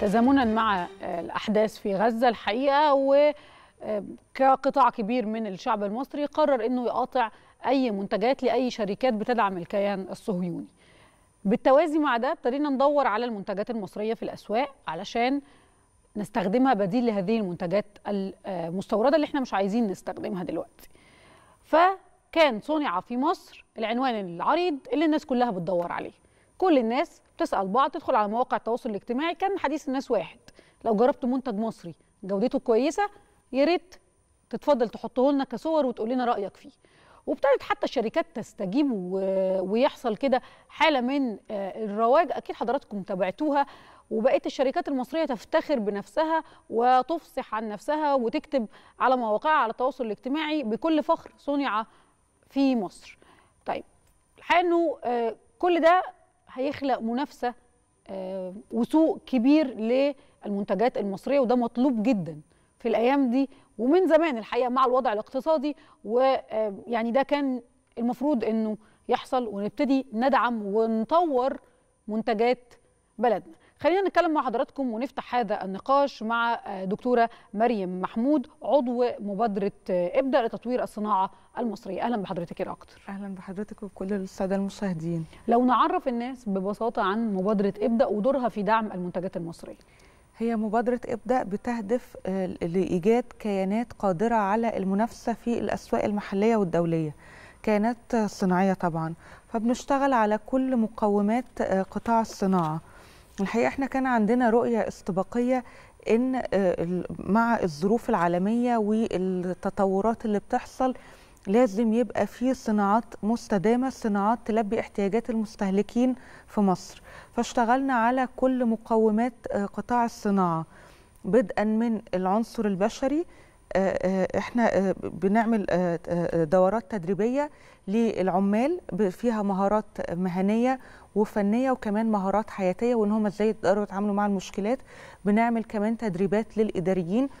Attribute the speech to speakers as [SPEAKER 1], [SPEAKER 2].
[SPEAKER 1] تزامنا مع الأحداث في غزة الحقيقة وكقطاع كبير من الشعب المصري قرر أنه يقاطع أي منتجات لأي شركات بتدعم الكيان الصهيوني بالتوازي مع ده ابتدينا ندور على المنتجات المصرية في الأسواق علشان نستخدمها بديل لهذه المنتجات المستوردة اللي احنا مش عايزين نستخدمها دلوقتي فكان صنع في مصر العنوان العريض اللي الناس كلها بتدور عليه كل الناس بتسال بعض تدخل على مواقع التواصل الاجتماعي كان حديث الناس واحد لو جربت منتج مصري جودته كويسه يا ريت تتفضل تحطه لنا كصور وتقول لنا رايك فيه وابتدت حتى الشركات تستجيب ويحصل كده حاله من آه، الرواج اكيد حضراتكم تابعتوها وبقيت الشركات المصريه تفتخر بنفسها وتفصح عن نفسها وتكتب على مواقعها على التواصل الاجتماعي بكل فخر صنع في مصر. طيب الحقيقه انه آه، كل ده هيخلق منافسه آه، وسوق كبير للمنتجات المصريه وده مطلوب جدا في الايام دي ومن زمان الحقيقه مع الوضع الاقتصادي ويعني آه، ده كان المفروض انه يحصل ونبتدي ندعم ونطور منتجات بلدنا خلينا نتكلم مع حضراتكم ونفتح هذا النقاش مع آه، دكتوره مريم محمود عضو مبادره آه، ابدا لتطوير الصناعه المصريه اهلا بحضرتك يا اكتر اهلا بحضرتك وكل الساده المشاهدين لو نعرف الناس ببساطه عن مبادره ابدا ودورها في دعم المنتجات المصريه
[SPEAKER 2] هي مبادرة ابدا بتهدف آه، لإيجاد كيانات قادرة على المنافسة في الأسواق المحلية والدولية كيانات صناعية طبعا فبنشتغل على كل مقومات قطاع الصناعة الحقيقه احنا كان عندنا رؤيه استباقيه ان آه، مع الظروف العالميه والتطورات اللي بتحصل لازم يبقى في صناعات مستدامه صناعات تلبي احتياجات المستهلكين في مصر فاشتغلنا على كل مقومات آه، قطاع الصناعه بدءا من العنصر البشري آه، آه، احنا آه، بنعمل دورات تدريبيه للعمال فيها مهارات مهنيه وفنيه وكمان مهارات حياتيه وان هم ازاي يقدروا يتعاملوا مع المشكلات بنعمل كمان تدريبات للاداريين